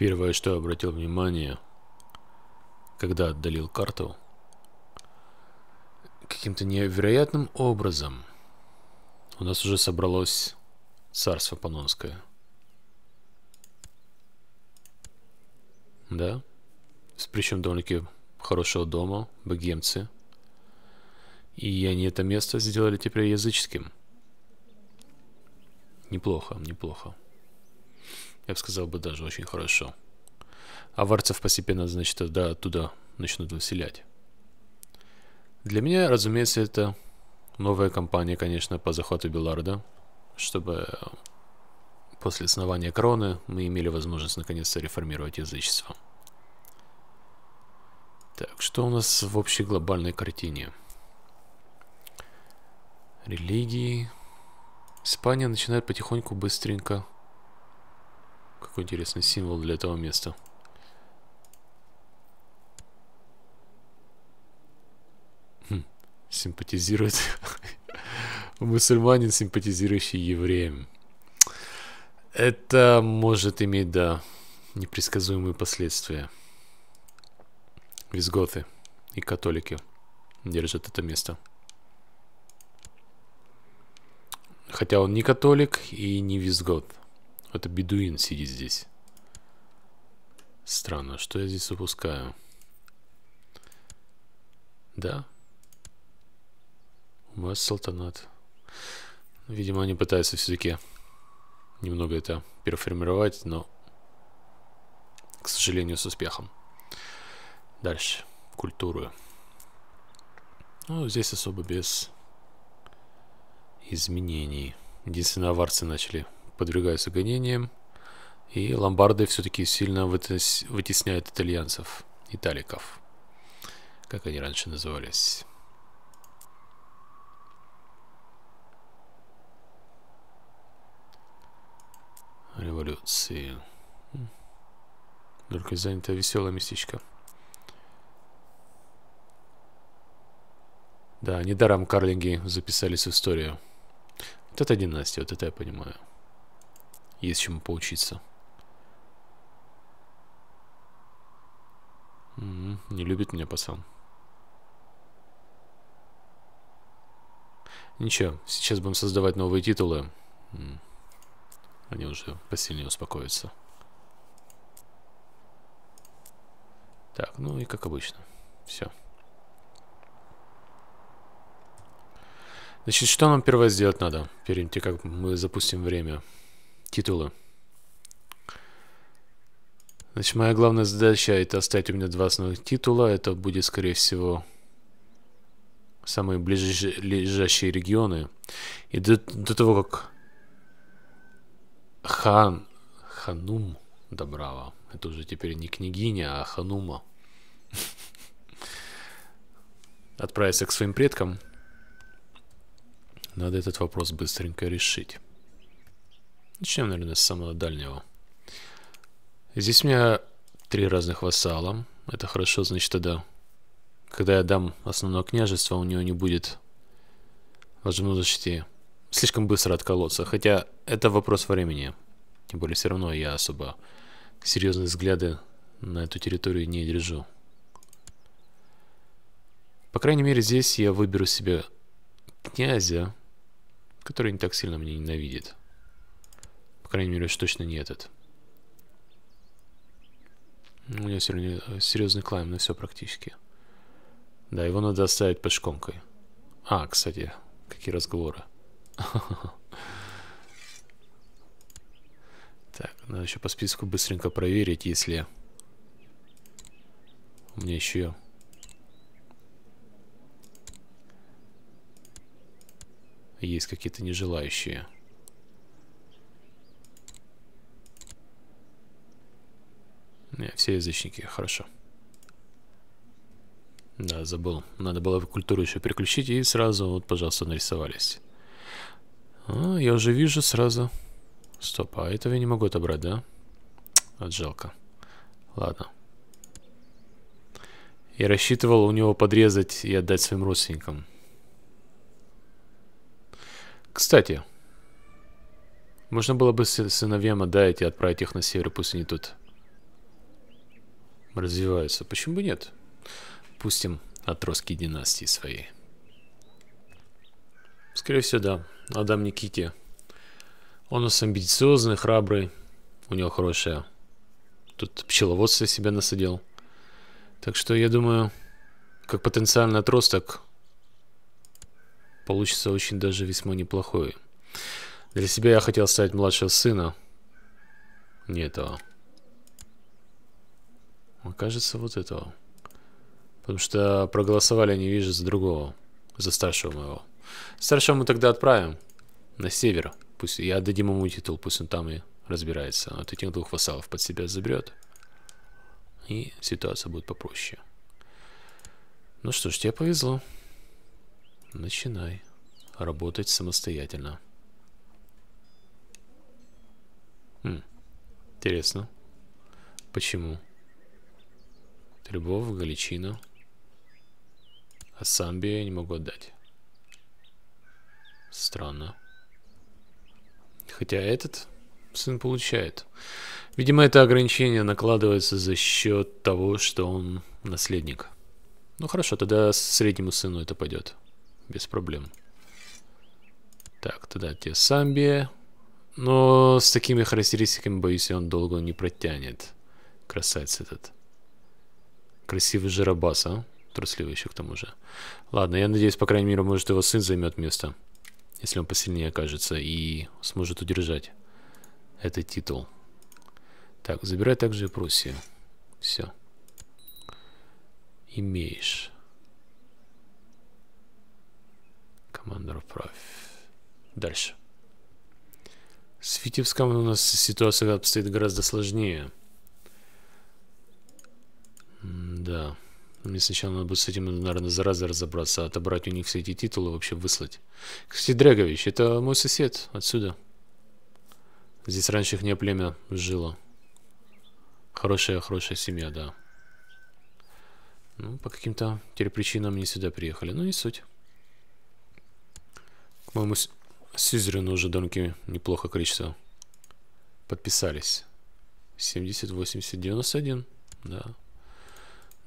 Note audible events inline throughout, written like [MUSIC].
Первое, что обратил внимание, когда отдалил карту, каким-то невероятным образом у нас уже собралось царство Панонское. Да? С Причем довольно-таки хорошего дома, богемцы. И они это место сделали теперь языческим. Неплохо, неплохо я бы сказал бы даже очень хорошо. Аварцев постепенно, значит, да, оттуда начнут выселять. Для меня, разумеется, это новая кампания, конечно, по захвату Беларда, чтобы после основания кроны мы имели возможность наконец-то реформировать язычество. Так, что у нас в общей глобальной картине? Религии. Испания начинает потихоньку быстренько какой интересный символ для этого места. Хм, симпатизирует [LAUGHS] мусульманин, симпатизирующий евреям. Это может иметь, да, непредсказуемые последствия. Визготы и католики держат это место. Хотя он не католик и не визгот. Это бедуин сидит здесь. Странно, что я здесь упускаю? Да. У вас салтанат. Видимо, они пытаются все-таки немного это переформировать, но, к сожалению, с успехом. Дальше. культуру. Ну, здесь особо без изменений. Единственное, аварцы начали подвергаются гонениям, и ломбарды все-таки сильно вытесняют итальянцев, италиков, как они раньше назывались. Революции. Только занято веселое местечко. Да, недаром карлинги записались в историю. Вот это династия, вот это я понимаю. Есть чему поучиться. М-м, не любит меня пацан. Ничего, сейчас будем создавать новые титулы. М-м, они уже посильнее успокоятся. Так, ну и как обычно. Все. Значит, что нам первое сделать надо, перед тем, как мы запустим время? титулы. Значит, моя главная задача это оставить у меня два основных титула. Это будет, скорее всего, самые ближайшие регионы. И до, до того, как хан, ханум добрала, это уже теперь не княгиня, а ханума, отправится к своим предкам, надо этот вопрос быстренько решить. Начнем, наверное, с самого дальнего. Здесь у меня три разных вассала. Это хорошо, значит, тогда, когда я дам основное княжество, у него не будет возможно защите. Слишком быстро отколоться. Хотя это вопрос времени. Тем более, все равно я особо серьезные взгляды на эту территорию не держу. По крайней мере, здесь я выберу себе князя, который не так сильно меня ненавидит крайней мере, уж точно не этот. У него сегодня серьезный клайм но все практически. Да, его надо оставить под шконкой. А, кстати, какие разговоры. [LAUGHS] Так, надо еще по списку быстренько проверить, если... У меня еще... Есть какие-то нежелающие. Все язычники, хорошо. Да, забыл. Надо было культуру еще переключить, и сразу, вот, пожалуйста, нарисовались. А, я уже вижу сразу. Стоп, а этого я не могу отобрать, да? Вот жалко. Ладно. Я рассчитывал у него подрезать и отдать своим родственникам. Кстати, можно было бы сыновьям отдать и отправить их на север, пусть они тут развиваются. Почему бы нет? Пустим отростки династии своей. Скорее всего, да. Адам Никите. Он у нас амбициозный, храбрый. У него хорошая... Тут пчеловодство себя насадил. Так что, я думаю, как потенциальный отросток получится очень даже весьма неплохой. Для себя я хотел стать младшего сына. Не этого. Кажется, вот этого. Потому что проголосовали не вижу, за другого. За старшего моего. Старшего мы тогда отправим на север. Пусть я отдадим ему титул, пусть он там и разбирается. от этих двух вассалов под себя заберет. И ситуация будет попроще. Ну что ж, тебе повезло. Начинай работать самостоятельно. Хм. Интересно. Почему? Рыбов, галичину. А самбию я не могу отдать. Странно. Хотя этот сын получает. Видимо, это ограничение накладывается за счет того, что он наследник. Ну хорошо, тогда среднему сыну это пойдет. Без проблем. Так, тогда те самбия. Но с такими характеристиками, боюсь, он долго не протянет. Красавец этот. Красивый жиробас, а? Трусливый еще к тому же. Ладно, я надеюсь, по крайней мере, может, его сын займет место. Если он посильнее окажется и сможет удержать этот титул. Так, забирай также и Пруссию. Все. Имеешь. Командор вправь. Дальше. С Витебском у нас ситуация обстоит гораздо сложнее. Да. Мне сначала надо будет с этим, наверное, зараза разобраться, отобрать у них все эти титулы, вообще выслать. Кстати, Дрегович, это мой сосед отсюда. Здесь раньше их не племя жило. Хорошая-хорошая семья, да. Ну, по каким-то теперь причинам не сюда приехали. Ну, не суть. по моему с... Сюзерену уже донки неплохо количество подписались. 70, 80, 91. Да.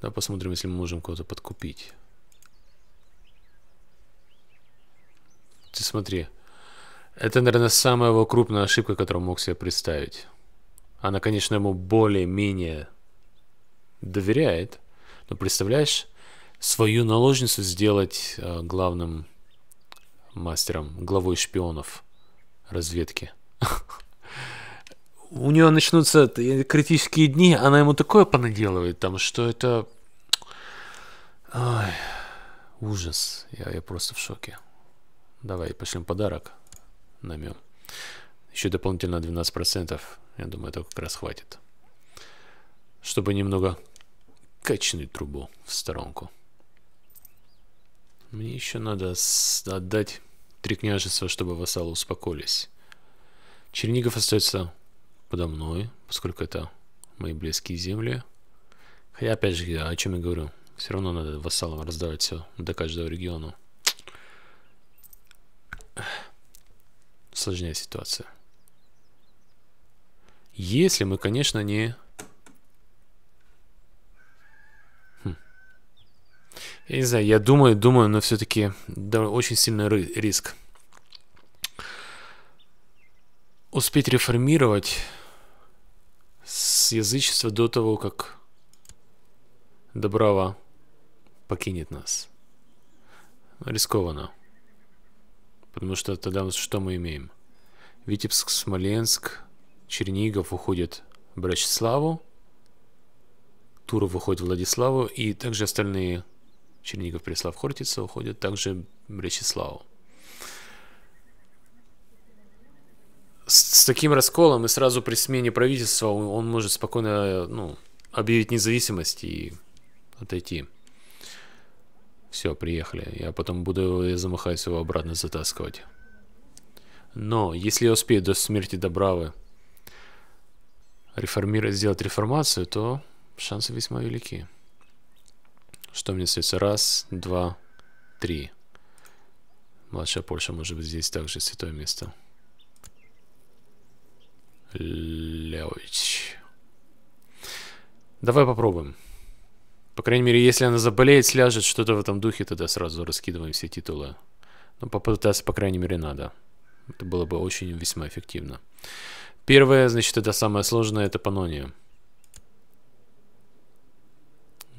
Давай посмотрим, если мы можем кого-то подкупить. Ты смотри. Это, наверное, самая его крупная ошибка, которую мог себе представить. Она, конечно, ему более-менее доверяет. Но представляешь, свою наложницу сделать а, главным мастером, главой шпионов разведки. [LAUGHS] у нее начнутся э, критические дни, она ему такое понаделывает там, что это... Ой, ужас. Я, я просто в шоке. Давай пошлем подарок намек. Еще дополнительно 12%. Я думаю, этого как раз хватит. Чтобы немного качнуть трубу в сторонку. Мне еще надо отдать три княжества, чтобы вассалы успокоились. Чернигов остается подо мной, поскольку это мои близкие земли. Хотя, опять же, о чем я говорю, все равно надо вассалам раздавать все до каждого региона. Сложная ситуация. Если мы, конечно, не... Хм. Я не знаю, я думаю, думаю, но все-таки очень сильный риск. Успеть реформировать язычества до того, как Доброва покинет нас. Рискованно. Потому что тогда что мы имеем? Витебск, Смоленск, Чернигов уходит Брачеславу, Туров выходит Владиславу, и также остальные Чернигов, Преслав, Хортица уходят также Брачеславу. с, с таким расколом и сразу при смене правительства он, он может спокойно ну, объявить независимость и отойти. Все, приехали. Я потом буду, я замахаюсь его обратно затаскивать. Но если я успею до смерти Добравы реформировать, сделать реформацию, то шансы весьма велики. Что мне остается? Раз, два, три. Младшая Польша может быть здесь также святое место. Блять. Давай попробуем. По крайней мере, если она заболеет, сляжет что-то в этом духе, тогда сразу раскидываем все титулы. Но ну, попытаться, по крайней мере, надо. Это было бы очень весьма эффективно. Первое, значит, это самое сложное, это Панония.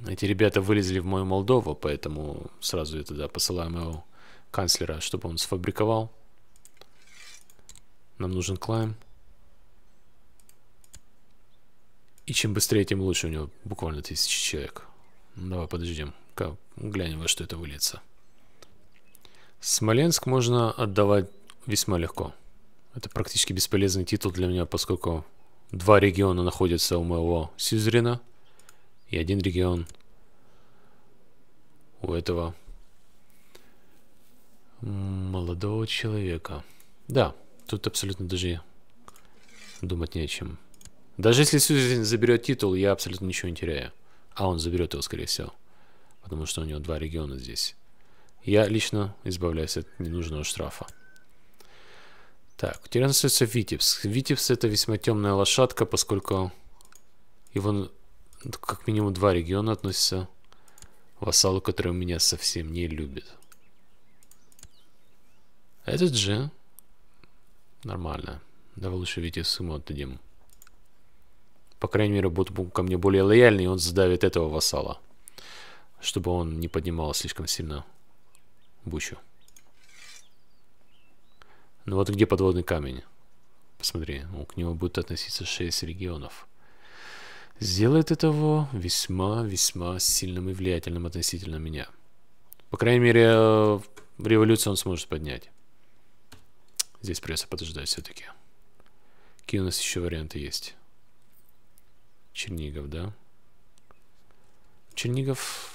Эти ребята вылезли в мою Молдову, поэтому сразу я туда посылаю моего канцлера, чтобы он сфабриковал. Нам нужен клайм. И чем быстрее, тем лучше. У него буквально тысячи человек. Ну, давай подождем. Как, глянем, во что это выльется. Смоленск можно отдавать весьма легко. Это практически бесполезный титул для меня, поскольку два региона находятся у моего сюзерена. И один регион у этого молодого человека. Да, тут абсолютно даже думать не о чем. Даже если Сьюзен заберет титул, я абсолютно ничего не теряю. А он заберет его, скорее всего. Потому что у него два региона здесь. Я лично избавляюсь от ненужного штрафа. Так, у тебя остается Витебс. Витебс это весьма темная лошадка, поскольку его ну, как минимум два региона относятся вассалу, который меня совсем не любит. Этот же нормально. Давай лучше Витебс ему отдадим по крайней мере, будут ко мне более лояльны, и он задавит этого вассала. Чтобы он не поднимал слишком сильно бучу. Ну вот где подводный камень. Посмотри, ну, к нему будут относиться 6 регионов. Сделает этого весьма-весьма сильным и влиятельным относительно меня. По крайней мере, э, революцию он сможет поднять. Здесь придется подождать все-таки. Какие у нас еще варианты есть? Чернигов, да? Чернигов...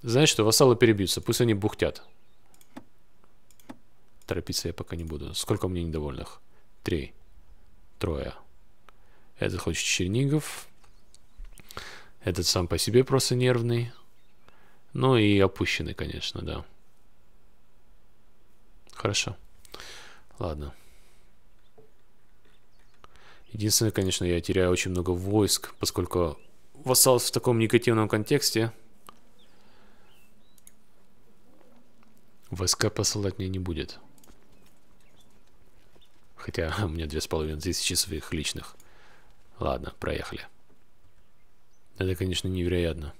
Знаешь что, вассалы перебьются, пусть они бухтят. Торопиться я пока не буду. Сколько мне недовольных? Три. Трое. Это хочет Чернигов. Этот сам по себе просто нервный. Ну и опущенный, конечно, да. Хорошо. Ладно. Единственное, конечно, я теряю очень много войск, поскольку вассал в таком негативном контексте. Войска посылать мне не будет. Хотя [LAUGHS] у меня две с половиной тысячи своих личных. Ладно, проехали. Это, конечно, невероятно.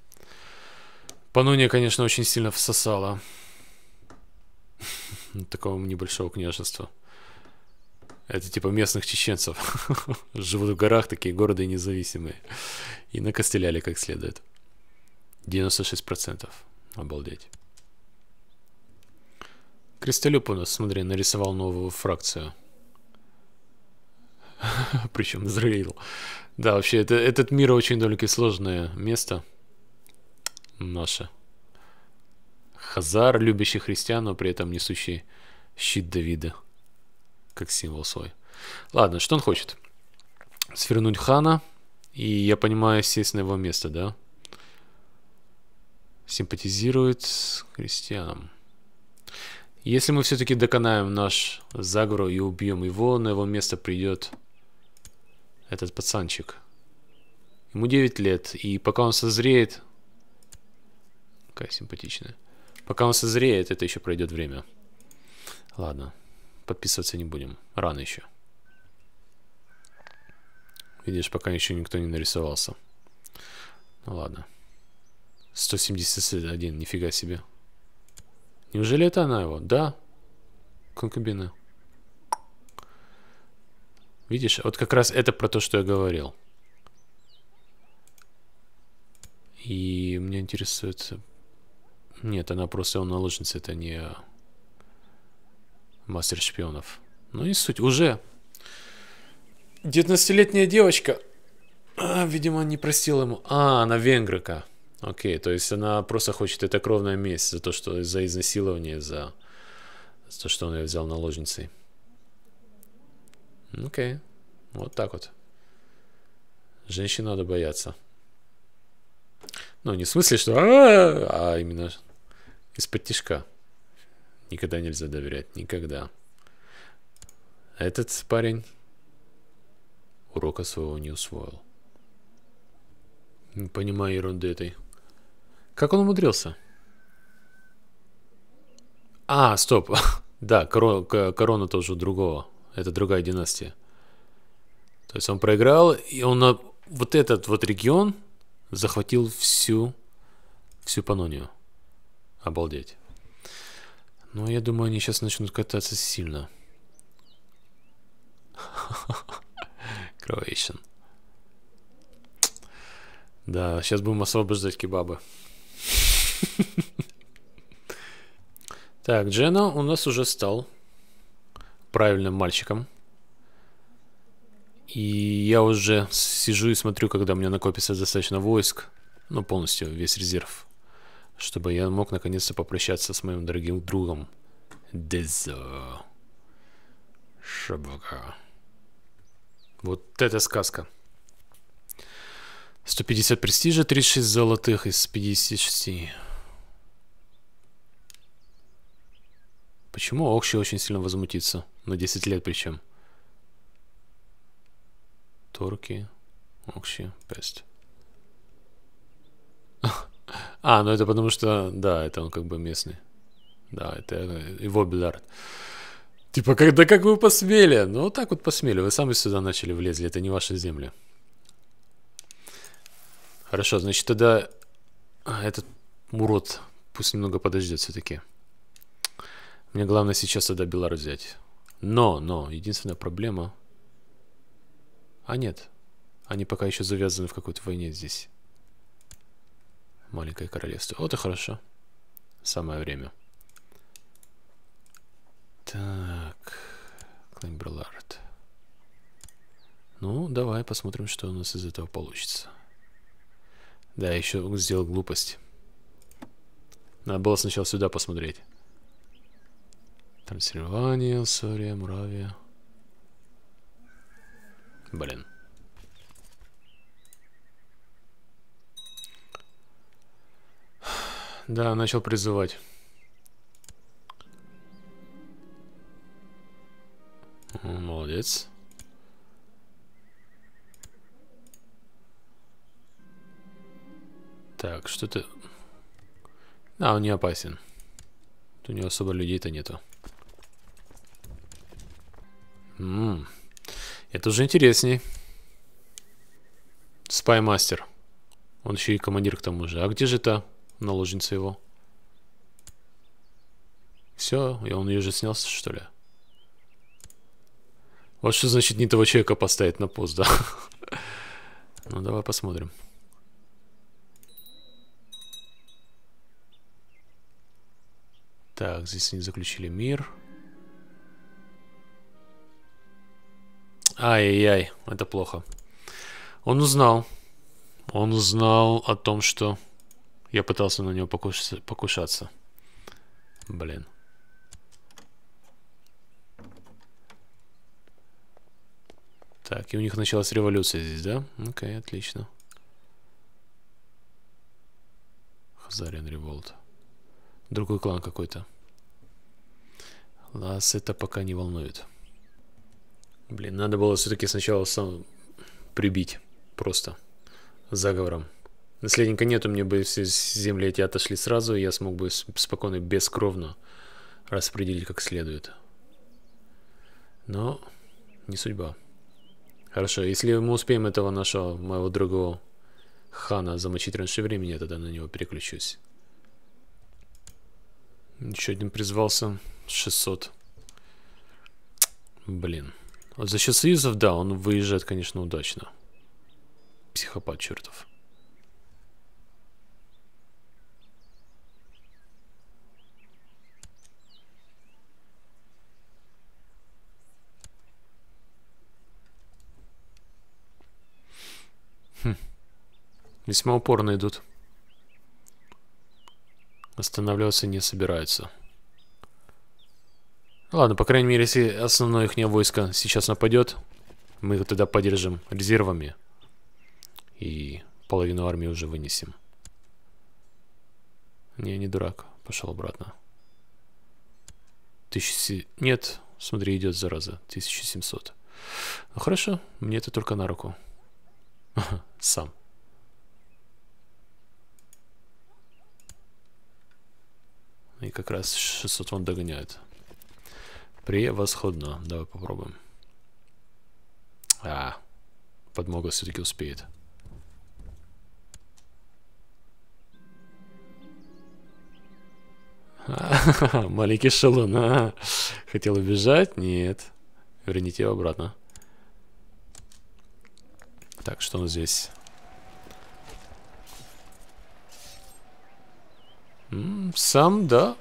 Панония, конечно, очень сильно всосала. [LAUGHS] Такого небольшого княжества. Это типа местных чеченцев. [LAUGHS] Живут в горах, такие города независимые. И накостыляли как следует. 96%. Обалдеть. Кристалюп у нас, смотри, нарисовал новую фракцию. [LAUGHS] Причем Израил. Да, вообще, это, этот мир очень довольно сложное место. Наше. Хазар, любящий христиан, но при этом несущий щит Давида как символ свой. Ладно, что он хочет? Свернуть хана, и я понимаю, сесть на его место, да? Симпатизирует с крестьянам. Если мы все-таки доконаем наш заговор и убьем его, на его место придет этот пацанчик. Ему 9 лет, и пока он созреет... Какая симпатичная. Пока он созреет, это еще пройдет время. Ладно подписываться не будем. Рано еще. Видишь, пока еще никто не нарисовался. Ну ладно. 171, нифига себе. Неужели это она его? Да. Конкубина. Видишь, вот как раз это про то, что я говорил. И меня интересует... Нет, она просто он наложница, это не мастер шпионов. Ну и суть, уже 19-летняя девочка, а, видимо, не просила ему. А, она венгрика. Окей, то есть она просто хочет это кровная месть за то, что за изнасилование, за, за то, что он ее взял наложницей. Окей, вот так вот. Женщин надо бояться. Ну, не в смысле, что а, -а, -а, -а, а именно из-под тишка. Никогда нельзя доверять. Никогда. Этот парень урока своего не усвоил. Не понимаю ерунды этой. Как он умудрился? А, стоп. [LAUGHS] да, корона, тоже другого. Это другая династия. То есть он проиграл, и он на вот этот вот регион захватил всю, всю Панонию. Обалдеть. Ну я думаю, они сейчас начнут кататься сильно. [LAUGHS] Croatian. Да, сейчас будем освобождать кебабы. [LAUGHS] Так, Джена у нас уже стал правильным мальчиком. И я уже сижу и смотрю, когда у меня накопится достаточно войск. Ну, полностью весь резерв чтобы я мог наконец-то попрощаться с моим дорогим другом. Дезо. Шабака. Вот эта сказка. 150 престижа, 36 золотых из 56. Почему Окши очень сильно возмутится? На 10 лет причем. Торки, Окши, пест. А, ну это потому что, да, это он как бы местный. Да, это э, его Белард. Типа, когда как вы посмели? Ну, вот так вот посмели. Вы сами сюда начали влезли, это не ваша земля. Хорошо, значит, тогда а, этот Мурод пусть немного подождет все-таки. Мне главное сейчас тогда Белар взять. Но, но, единственная проблема... А нет, они пока еще завязаны в какой-то войне здесь. Маленькое королевство. Вот и хорошо. Самое время. Так. Клеймберлард. Ну, давай посмотрим, что у нас из этого получится. Да, еще сделал глупость. Надо было сначала сюда посмотреть. Трансильвания, Сория, Муравия. Блин. Да, начал призывать. Молодец. Так, что ты... А, он не опасен. у него особо людей-то нету. М м-м. -м. Это уже интересней. Спаймастер. Он еще и командир к тому же. А где же та? наложница его. Все, и он ее же снялся, что ли? Вот что значит не того человека поставить на пост, да? [LAUGHS] Ну, давай посмотрим. Так, здесь они заключили мир. Ай-яй-яй, это плохо. Он узнал. Он узнал о том, что я пытался на него покуш... покушаться. Блин. Так, и у них началась революция здесь, да? Окей, okay, отлично. Хазарин Револт. Другой клан какой-то. Нас это пока не волнует. Блин, надо было все-таки сначала сам прибить. Просто. Заговором. Наследника нету, мне бы все земли эти отошли сразу, я смог бы спокойно, бескровно распределить как следует. Но не судьба. Хорошо, если мы успеем этого нашего, моего другого хана замочить раньше времени, я тогда на него переключусь. Еще один призвался. 600. Блин. за счет союзов, да, он выезжает, конечно, удачно. Психопат чертов. Весьма упорно идут. Останавливаться не собираются. Ладно, по крайней мере, если основное их войско сейчас нападет, мы их тогда поддержим резервами. И половину армии уже вынесем. Не, не дурак. Пошел обратно. Тысячи... Нет, смотри, идет зараза. 1700. Ну хорошо, мне это только на руку. [LAUGHS] Сам. И как раз 600 вон догоняет. Превосходно. Давай попробуем. А, подмога все-таки успеет. [LAUGHS] маленький шалун. А Хотел убежать? Нет. Верните его обратно. Так, что у нас здесь? Сам, да.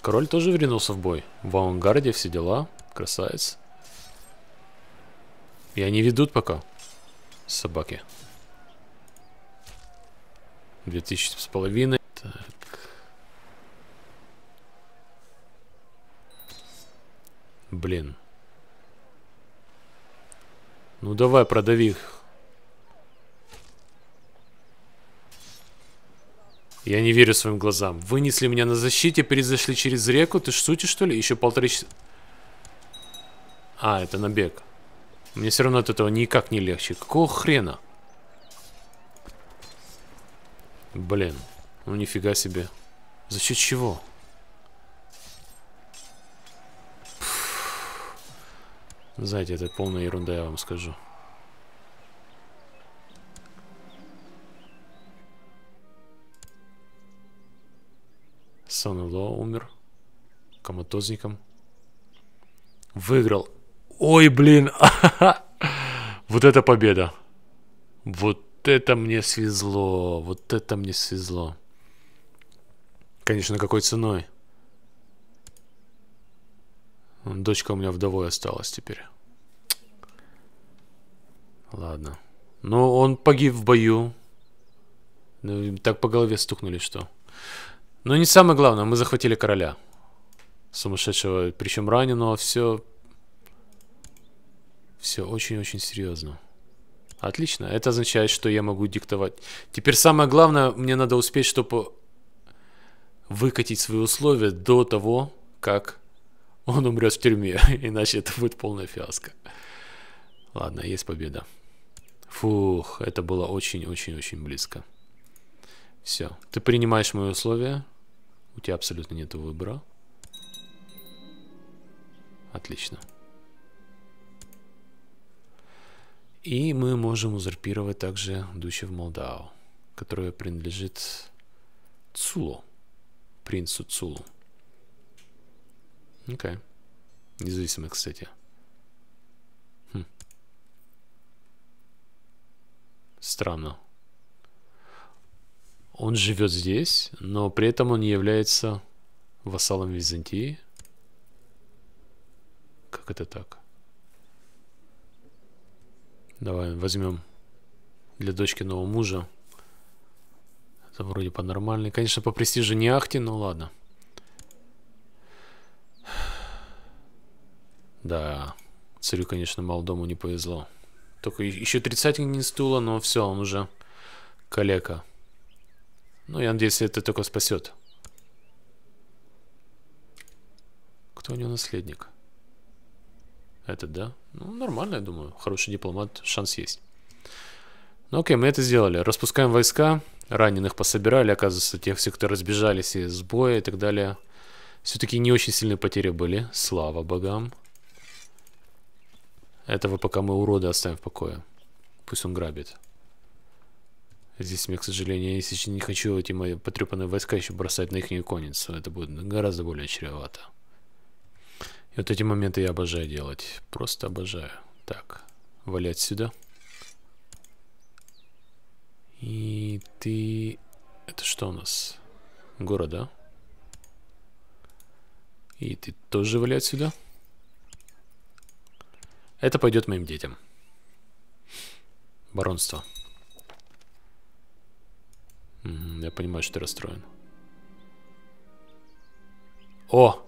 Король тоже вернулся в бой. В авангарде все дела. Красавец. И они ведут пока. Собаки. Две тысячи с половиной. Так. Блин. Ну давай, продави их Я не верю своим глазам. Вынесли меня на защите, перезашли через реку. Ты ж шутишь, что ли? Еще полторы часа... А, это набег. Мне все равно от этого никак не легче. Какого хрена? Блин. Ну нифига себе. За счет чего? Знаете, это полная ерунда, я вам скажу. сан умер коматозником. Выиграл. Ой, блин. [LAUGHS] вот это победа. Вот это мне свезло. Вот это мне свезло. Конечно, какой ценой? Дочка у меня вдовой осталась теперь. Ладно. Но ну, он погиб в бою. Ну, так по голове стукнули, что... Но не самое главное, мы захватили короля. Сумасшедшего, причем раненого, все... Все очень-очень серьезно. Отлично, это означает, что я могу диктовать. Теперь самое главное, мне надо успеть, чтобы выкатить свои условия до того, как он умрет в тюрьме, [LAUGHS] иначе это будет полная фиаско. Ладно, есть победа. Фух, это было очень-очень-очень близко. Все. Ты принимаешь мои условия. У тебя абсолютно нет выбора. Отлично. И мы можем узурпировать также Дучев Молдау, которая принадлежит Цулу, принцу Цулу. Окей. Okay. Независимо, кстати. Хм. Странно. Он живет здесь, но при этом он не является вассалом Византии. Как это так? Давай возьмем для дочки нового мужа. Это вроде по нормальной. Конечно, по престижу не ахти, но ладно. Да, царю, конечно, молодому не повезло. Только еще тридцатник не стула, но все, он уже калека. Ну, я надеюсь, это только спасет. Кто у него наследник? Этот, да? Ну, нормально, я думаю. Хороший дипломат, шанс есть. Ну, окей, мы это сделали. Распускаем войска. Раненых пособирали, оказывается, тех, все, кто разбежались из боя и так далее. Все-таки не очень сильные потери были. Слава богам. Этого пока мы уроды оставим в покое. Пусть он грабит. Здесь я, к сожалению, я сейчас не хочу эти мои потрепанные войска еще бросать на их конец. Это будет гораздо более чревато. И вот эти моменты я обожаю делать. Просто обожаю. Так, валять сюда. И ты... Это что у нас? Город, да? И ты тоже валять сюда? Это пойдет моим детям. Баронство я понимаю, что ты расстроен. О!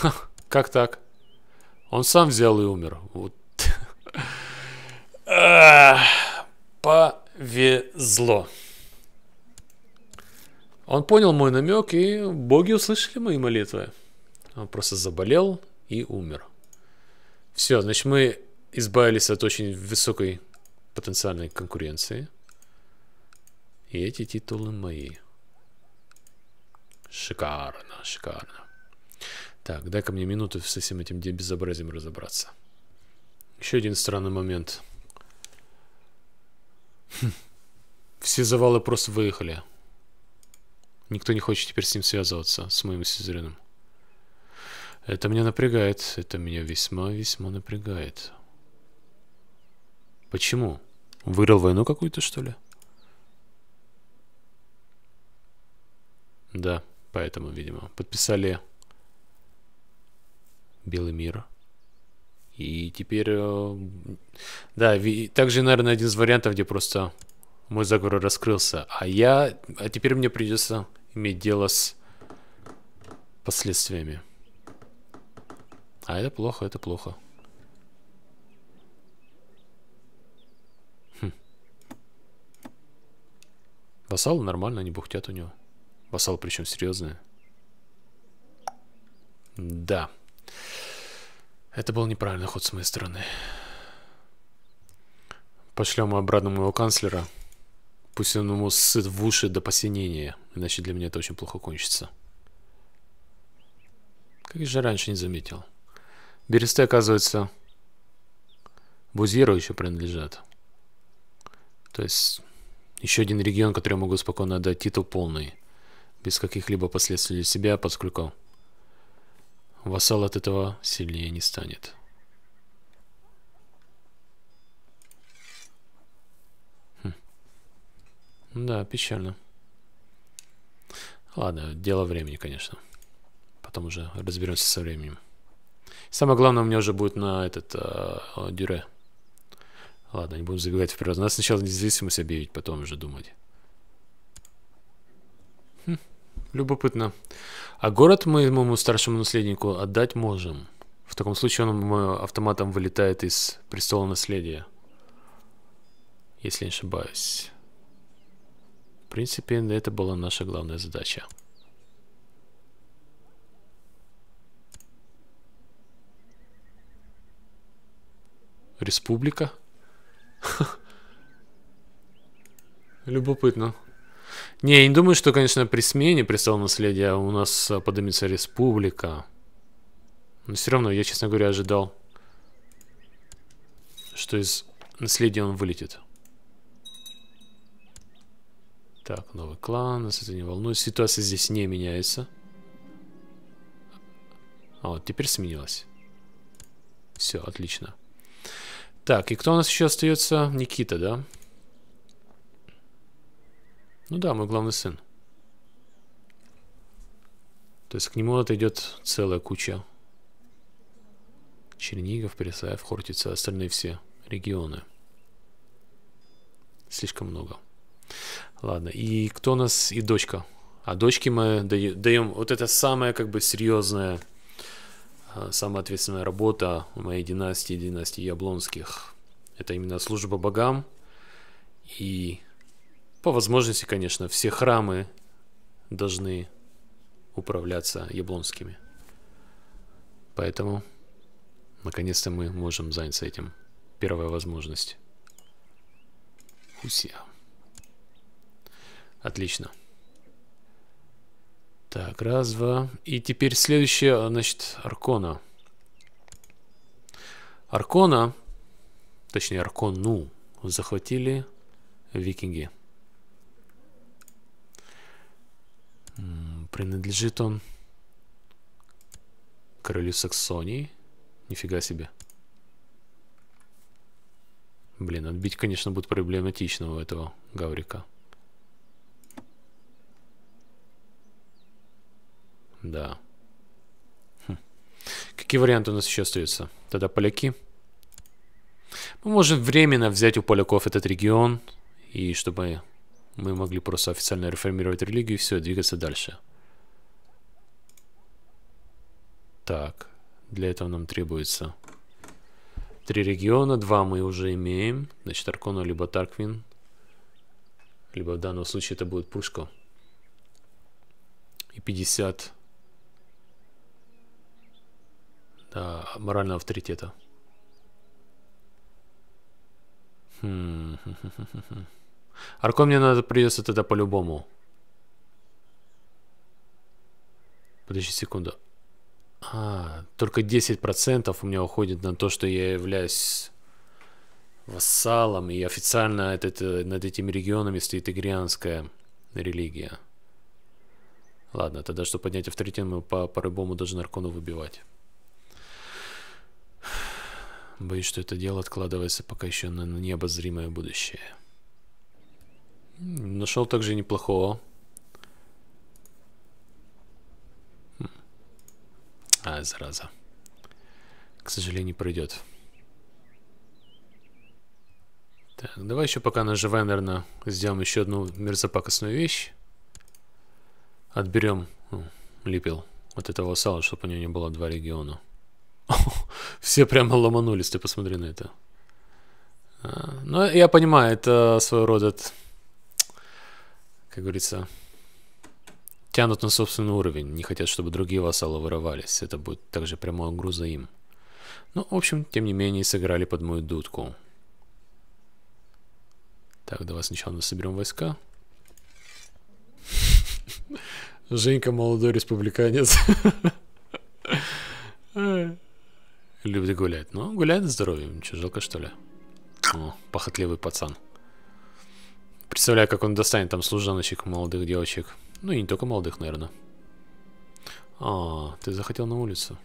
[LAUGHS] как так? Он сам взял и умер. Вот. [LAUGHS] Повезло. Он понял мой намек, и боги услышали мои молитвы. Он просто заболел и умер. Все, значит, мы избавились от очень высокой потенциальной конкуренции. И эти титулы мои. Шикарно, шикарно. Так, дай-ка мне минуту с этим этим безобразием разобраться. Еще один странный момент. Хм. Все завалы просто выехали. Никто не хочет теперь с ним связываться, с моим сюзереном. Это меня напрягает. Это меня весьма-весьма напрягает. Почему? Выиграл войну какую-то, что ли? Да, поэтому, видимо, подписали Белый мир. И теперь... Э, да, также, наверное, один из вариантов, где просто мой заговор раскрылся. А я... А теперь мне придется иметь дело с последствиями. А это плохо, это плохо. Хм. Вассалы нормально, они бухтят у него. Спасал, причем серьезное. Да. Это был неправильный ход с моей стороны. Пошлем обратно моего канцлера. Пусть он ему сыт в уши до посинения. Иначе для меня это очень плохо кончится. Как же раньше не заметил. Бересты, оказывается, Бузиру еще принадлежат. То есть еще один регион, который я могу спокойно отдать титул полный без каких-либо последствий для себя, под крюком. Вассал от этого сильнее не станет. Хм. Да, печально. Ладно, дело времени, конечно. Потом уже разберемся со временем. Самое главное, у меня уже будет на этот э, э дюре. Ладно, не будем забегать вперед. Надо сначала независимость объявить, потом уже думать. Любопытно. А город мы моему старшему наследнику отдать можем. В таком случае он автоматом вылетает из престола наследия. Если не ошибаюсь. В принципе, это была наша главная задача. Республика? [LAUGHS] Любопытно. Не, я не думаю, что, конечно, при смене престола наследия у нас поднимется республика. Но все равно, я, честно говоря, ожидал, что из наследия он вылетит. Так, новый клан, нас это не волнует. Ситуация здесь не меняется. А вот теперь сменилась. Все, отлично. Так, и кто у нас еще остается? Никита, да? Ну да, мой главный сын. То есть к нему отойдет целая куча. Чернигов, Пересаев, Хортица, остальные все регионы. Слишком много. Ладно, и кто у нас и дочка? А дочке мы даем вот это самая как бы серьезная, э, самая ответственная работа моей династии, династии Яблонских. Это именно служба богам и по возможности, конечно, все храмы должны управляться яблонскими. Поэтому, наконец-то, мы можем заняться этим. Первая возможность. Хусия. Отлично. Так, раз, два. И теперь следующее, значит, Аркона. Аркона, точнее, Аркону захватили викинги. Принадлежит он королю Саксонии. Нифига себе. Блин, отбить, конечно, будет проблематично у этого Гаврика. Да. Хм. Какие варианты у нас еще остаются? Тогда поляки. Мы можем временно взять у поляков этот регион, и чтобы мы могли просто официально реформировать религию и все, двигаться дальше. Так, для этого нам требуется три региона. Два мы уже имеем. Значит, Аркону либо Тарквин. Либо в данном случае это будет Пушко. И 50 да, морального авторитета. Хм. Аркон мне надо придется тогда по-любому. Подожди секунду. А, только 10% у меня уходит на то, что я являюсь вассалом, и официально этот, э, над этими регионами стоит игрианская религия. Ладно, тогда, чтобы поднять авторитет, мы по-любому по должны Аркону выбивать. Боюсь, что это дело откладывается пока еще на необозримое будущее. Нашел также неплохого А, зараза. К сожалению, пройдет. Так, давай еще пока наживая, наверное, сделаем еще одну мерзопакостную вещь. Отберем, ну, лепил, от этого сала, чтобы у него не было два региона. [LAUGHS] Все прямо ломанулись, ты посмотри на это. А, ну, я понимаю, это своего рода, как говорится, тянут на собственный уровень, не хотят, чтобы другие вассалы вырывались. Это будет также прямая угроза им. Ну, в общем, тем не менее, сыграли под мою дудку. Так, давай сначала мы соберем войска. [LAUGHS] Женька, молодой республиканец. [LAUGHS] Любит гулять. Ну, гуляет здоровьем. Че, жалко, что ли? О, похотливый пацан. Представляю, как он достанет там служаночек, молодых девочек. Ну и не только молодых, наверное. А, ты захотел на улицу?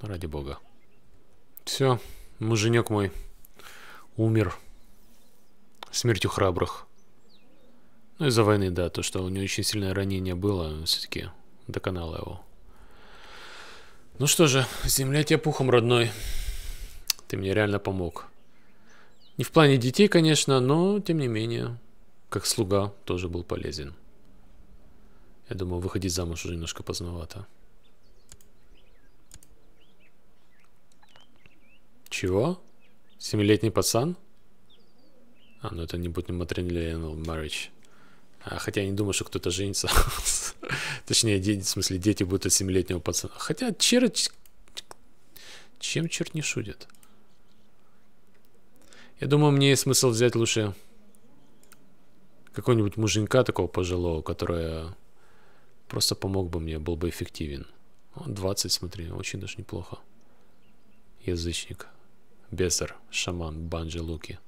Ради бога. Все, муженек мой умер смертью храбрых. Ну, из-за войны, да, то, что у него очень сильное ранение было, все-таки доконало его. Ну что же, земля тебе пухом, родной. Ты мне реально помог. Не в плане детей, конечно, но, тем не менее, как слуга тоже был полезен. Я думаю, выходить замуж уже немножко поздновато. Чего? Семилетний пацан? А, ну это не будет matrimonial marriage. А, хотя я не думаю, что кто-то женится. [LAUGHS] Точнее, дети, в смысле, дети будут от семилетнего пацана. Хотя черт... Чем черт не шутит? Я думаю, мне есть смысл взять лучше какого-нибудь муженька такого пожилого, которая Просто помог бы мне, был бы эффективен. 20, смотри, очень даже неплохо. Язычник. Бесар, шаман, банджи, луки.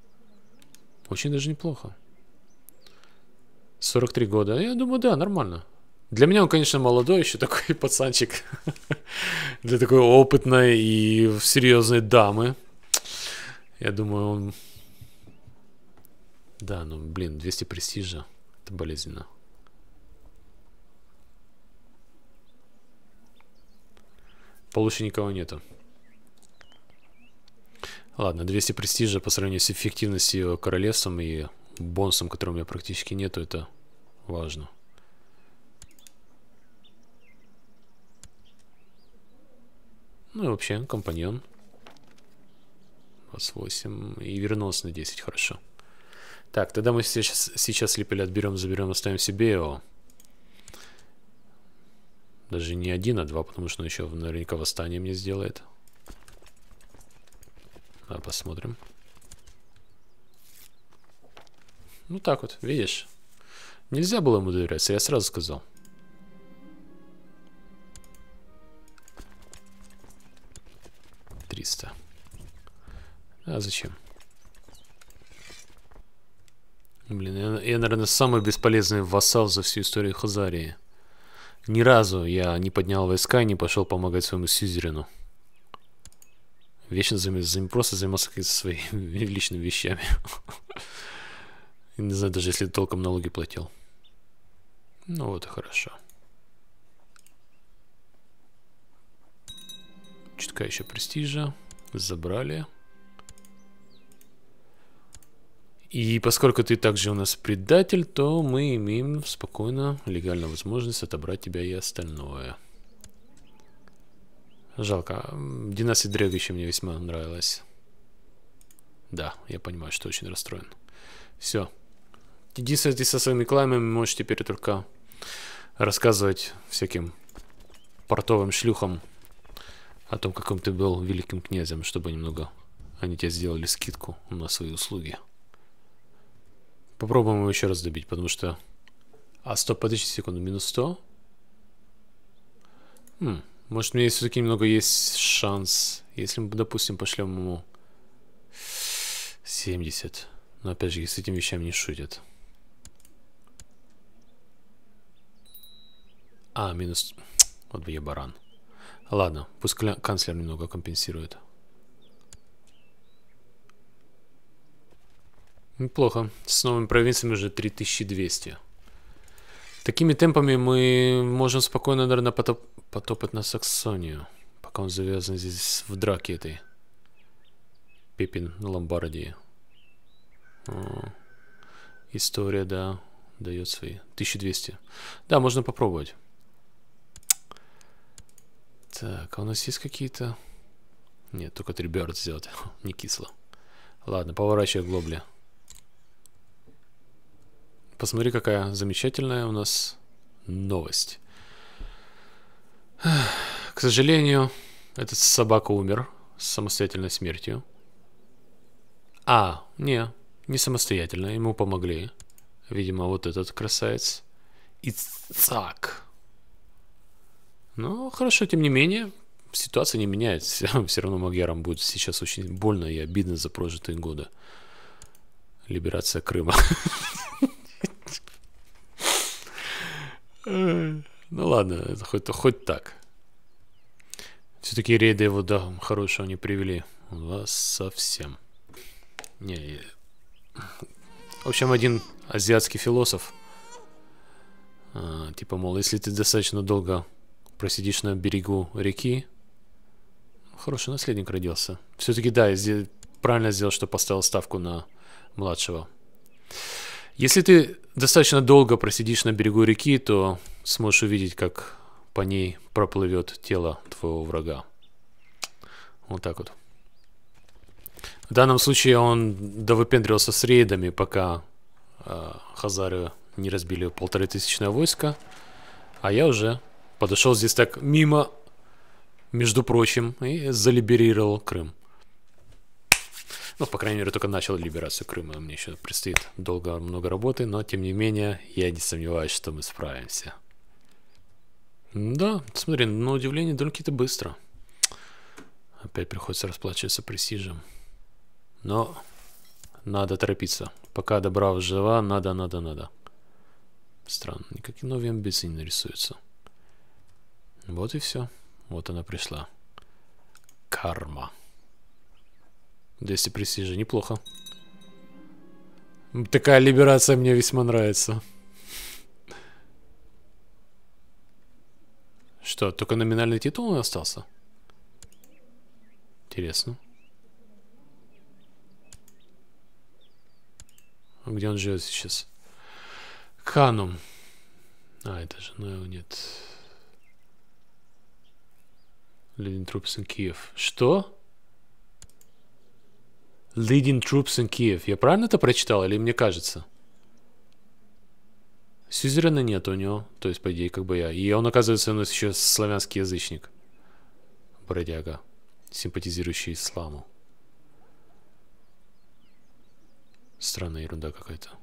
Очень даже неплохо. 43 года. Я думаю, да, нормально. Для меня он, конечно, молодой еще такой [LAUGHS] пацанчик. Для такой опытной и серьезной дамы. Я думаю, он... Да, ну, блин, 200 престижа. Это болезненно. Получше никого нету. Ладно, 200 престижа по сравнению с эффективностью королевством и бонусом, которого у меня практически нету, это важно. Ну и вообще, компаньон. 28. И вернулся на 10, хорошо. Так, тогда мы сейчас, сейчас лепель отберем, заберем, оставим себе его. Даже не один, а два, потому что он еще наверняка восстание мне сделает. А посмотрим. Ну так вот, видишь? Нельзя было ему доверяться, я сразу сказал. Триста. А зачем? Блин, я, я, наверное, самый бесполезный вассал за всю историю Хазарии. Ни разу я не поднял войска и не пошел помогать своему сюзерину. Вечно займ... Займ... просто занимался какими-то своими [LAUGHS] личными вещами. Не знаю, даже если толком налоги платил. Ну вот и хорошо. Чутка еще престижа. Забрали. И поскольку ты также у нас предатель, то мы имеем спокойно легально возможность отобрать тебя и остальное. Жалко. Династия Дрега еще мне весьма нравилась. Да, я понимаю, что очень расстроен. Все. Иди со своими клаймами, можешь теперь только рассказывать всяким портовым шлюхам о том, каким ты был великим князем, чтобы немного они тебе сделали скидку на свои услуги. Попробуем его еще раз добить, потому что... А, стоп, подождите секунду, минус 100? Хм, может, у меня все-таки немного есть шанс. Если мы, допустим, пошлем ему 70. Но, опять же, с этим вещами не шутят. А, минус... Вот бы я баран. Ладно, пусть канцлер немного компенсирует. Неплохо. Ну, С новыми провинциями уже 3200. Такими темпами мы можем спокойно, наверное, потоп... потопать на Саксонию. Пока он завязан здесь в драке этой. Пепин на Ломбардии. О, история, да, дает свои. 1200. Да, можно попробовать. Так, а у нас есть какие-то... Нет, только три сделать. [LAUGHS] Не кисло. Ладно, поворачивай глобли. Посмотри, какая замечательная у нас новость. К сожалению, этот собака умер с самостоятельной смертью. А, не, не самостоятельно, ему помогли. Видимо, вот этот красавец. Ицак. Ну, хорошо, тем не менее, ситуация не меняется. [LAUGHS] Все равно Магерам будет сейчас очень больно и обидно за прожитые годы. Либерация Крыма. [LAUGHS] Ну ладно, это хоть, хоть так. Все-таки рейды его, да, хорошего не привели. Вас совсем. Не, в общем, один азиатский философ, а, типа, мол, если ты достаточно долго просидишь на берегу реки, хороший наследник родился. Все-таки, да, я правильно сделал, что поставил ставку на младшего. Если ты достаточно долго просидишь на берегу реки, то сможешь увидеть, как по ней проплывет тело твоего врага. Вот так вот. В данном случае он довыпендрился с рейдами, пока э, Хазары не разбили полторы тысячное войско. А я уже подошел здесь так мимо, между прочим, и залиберировал Крым. Ну, по крайней мере, только начал либерацию Крыма. Мне еще предстоит долго, много работы, но, тем не менее, я не сомневаюсь, что мы справимся. Да, смотри, на удивление довольно-таки быстро. Опять приходится расплачиваться пресижем. Но надо торопиться. Пока добра жива, надо, надо, надо. Странно, никакие новые амбиции не нарисуются. Вот и все. Вот она пришла. Карма. 200 престижа, неплохо. Такая либерация мне весьма нравится. Что, только номинальный титул он остался? Интересно. Где он живет сейчас? Канум. А, это же, ну его нет. Ленин Трупсен Киев. Что? Leading troops in Kiev. Я правильно это прочитал или мне кажется? Сюзерена нет у него, то есть, по идее, как бы я. И он, оказывается, у нас еще славянский язычник. Бродяга, симпатизирующий исламу. Странная ерунда какая-то.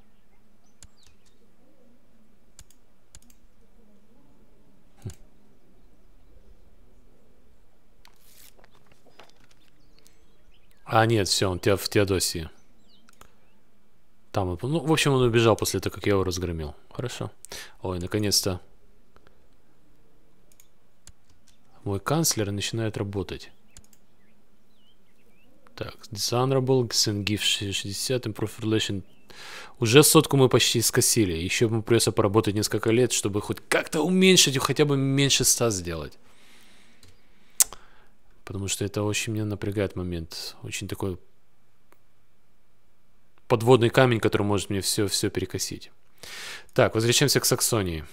А, нет, все, он в Теодосии. Там Ну, в общем, он убежал после того, как я его разгромил. Хорошо. Ой, наконец-то. Мой канцлер начинает работать. Так, dishonorable, Xengif 60, improve relation. Уже сотку мы почти скосили. Еще мы придется поработать несколько лет, чтобы хоть как-то уменьшить, хотя бы меньше 100 сделать. Потому что это очень меня напрягает момент. Очень такой подводный камень, который может мне все-все перекосить. Так, возвращаемся к Саксонии.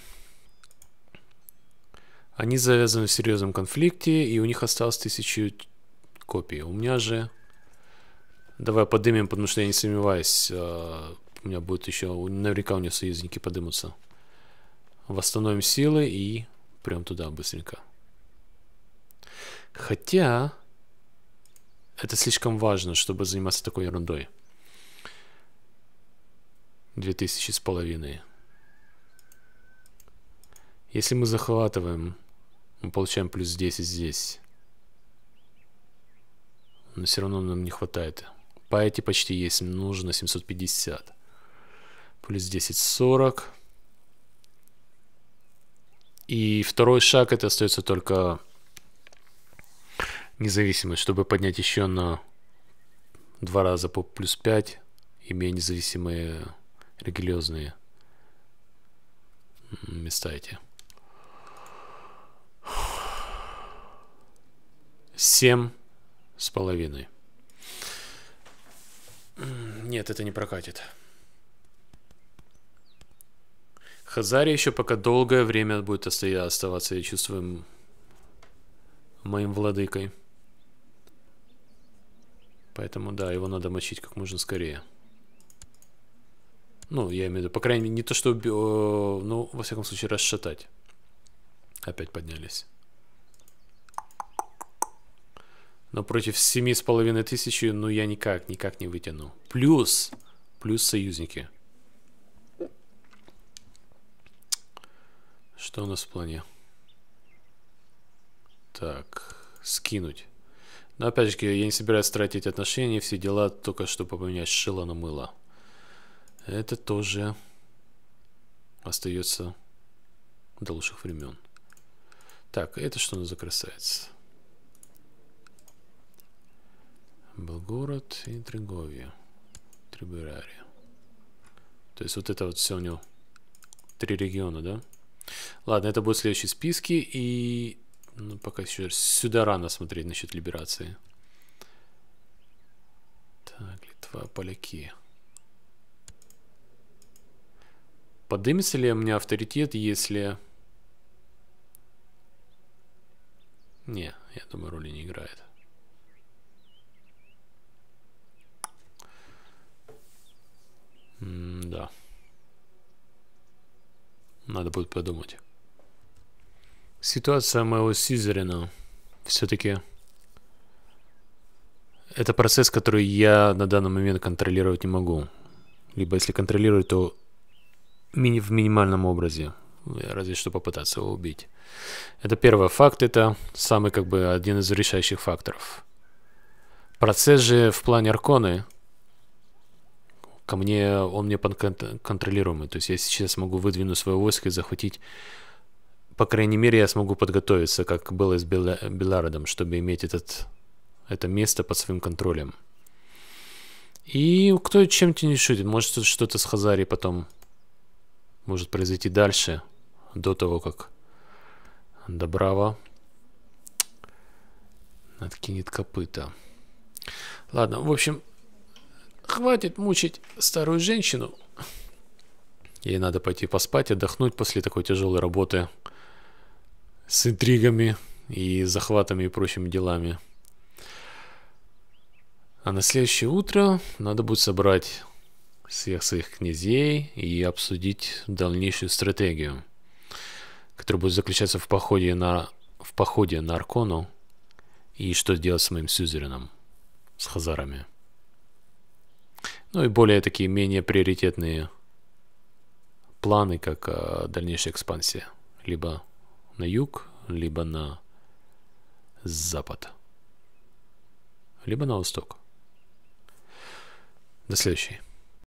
Они завязаны в серьезном конфликте, и у них осталось тысячу копий. У меня же... Давай подымем, потому что я не сомневаюсь. Э, у меня будет еще... Наверняка у меня союзники подымутся. Восстановим силы и прям туда быстренько. Хотя это слишком важно, чтобы заниматься такой ерундой. тысячи с половиной. Если мы захватываем, мы получаем плюс 10 здесь. Но все равно нам не хватает. По эти почти есть, нужно 750. Плюс 10, 40. И второй шаг это остается только независимость, чтобы поднять еще на два раза по плюс 5, имея независимые религиозные места эти. 7 с половиной. Нет, это не прокатит. Хазари еще пока долгое время будет оставаться, я чувствую, моим владыкой. Поэтому, да, его надо мочить как можно скорее. Ну, я имею в виду, по крайней мере, не то, что, э, ну, во всяком случае, расшатать. Опять поднялись. Но против семи с половиной тысячи, ну, я никак, никак не вытяну. Плюс, плюс союзники. Что у нас в плане? Так, скинуть. Но опять же, я не собираюсь тратить отношения, все дела, только что поменять шило на мыло. Это тоже остается до лучших времен. Так, а это что у нас за красавец? Белгород и Треговье. Триберария. То есть вот это вот все у него. Три региона, да? Ладно, это будет следующие списки. И ну, пока еще сюда рано смотреть насчет либерации. Так, Литва, поляки. Поднимется ли у меня авторитет, если... Не, я думаю, роли не играет. М да. Надо будет подумать. Ситуация моего Сизерина все-таки... Это процесс, который я на данный момент контролировать не могу. Либо если контролирую, то мини в минимальном образе. Разве что попытаться его убить. Это первый факт, это самый как бы один из решающих факторов. Процесс же в плане Арконы, ко мне, он мне подконтролируемый, То есть я сейчас могу выдвинуть свое войско и захватить по крайней мере, я смогу подготовиться, как было с Бел... Белардом, чтобы иметь этот, это место под своим контролем. И кто чем-то не шутит. Может, что-то с Хазари потом может произойти дальше, до того, как Добрава откинет копыта. Ладно, в общем, хватит мучить старую женщину. Ей надо пойти поспать, отдохнуть после такой тяжелой работы с интригами и захватами и прочими делами. А на следующее утро надо будет собрать всех своих князей и обсудить дальнейшую стратегию, которая будет заключаться в походе на, в походе на Аркону и что делать с моим сюзереном, с хазарами. Ну и более такие менее приоритетные планы, как а, дальнейшая экспансия, либо на юг, либо на запад, либо на восток. До следующей.